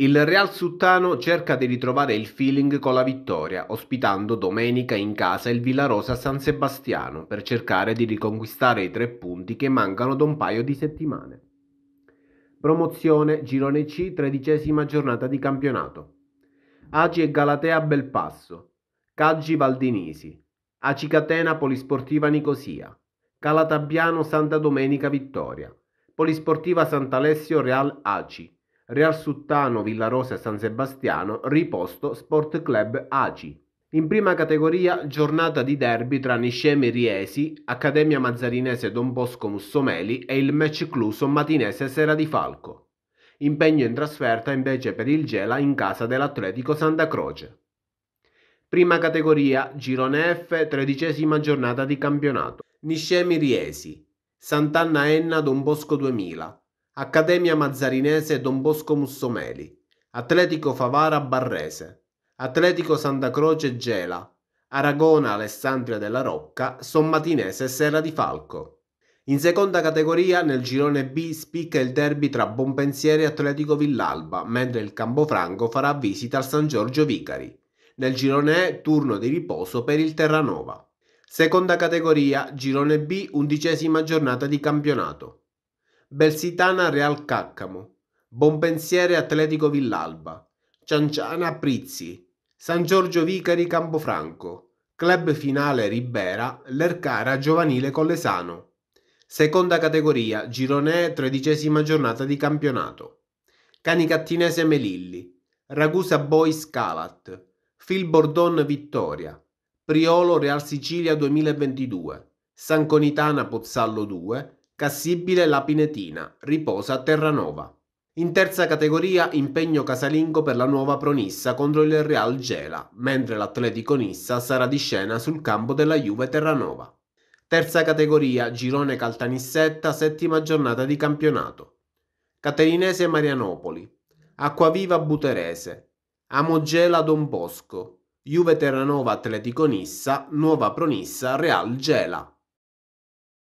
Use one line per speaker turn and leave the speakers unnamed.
Il Real Suttano cerca di ritrovare il feeling con la vittoria, ospitando domenica in casa il Villarosa San Sebastiano per cercare di riconquistare i tre punti che mancano da un paio di settimane. Promozione Girone C, tredicesima giornata di campionato. Agi e Galatea Belpasso, Caggi Valdinisi, Acicatena Polisportiva Nicosia, Calatabiano Santa Domenica Vittoria, Polisportiva Sant'Alessio Real Aci. Real Suttano, Villarosa e San Sebastiano, riposto Sport Club Aci. In prima categoria giornata di derby tra Niscemi Riesi, Accademia Mazzarinese Don Bosco Mussomeli e il match cluso Matinese Sera di Falco. Impegno in trasferta invece per il Gela in casa dell'Atletico Santa Croce. Prima categoria Girone F, tredicesima giornata di campionato. Niscemi Riesi, Sant'Anna Enna Don Bosco 2000, Accademia Mazzarinese Don Bosco Mussomeli, Atletico Favara Barrese, Atletico Santa Croce Gela, Aragona Alessandria della Rocca, Sommatinese Serra di Falco. In seconda categoria, nel girone B, spicca il derby tra Bonpensieri e Atletico Villalba, mentre il Campofranco farà visita al San Giorgio Vicari. Nel girone E, turno di riposo per il Terranova. Seconda categoria, girone B, undicesima giornata di campionato. Belsitana Real Caccamo, Bompensiere Atletico Villalba, Cianciana Prizzi, San Giorgio Vicari Campofranco, Club Finale Ribera, Lercara Giovanile Collesano. Seconda categoria, Gironè, tredicesima giornata di campionato. Canicattinese Melilli, Ragusa Boys Calat, Phil Bordon Vittoria, Priolo Real Sicilia 2022, San Conitana Pozzallo 2, Cassibile Lapinetina, riposa Terranova. In terza categoria impegno casalingo per la nuova Pronissa contro il Real Gela, mentre l'Atletico Nissa sarà di scena sul campo della Juve Terranova. Terza categoria girone Caltanissetta, settima giornata di campionato. Caterinese Marianopoli, Acquaviva Buterese, Amogela Don Bosco, Juve Terranova Atletico Nissa, Nuova Pronissa Real Gela.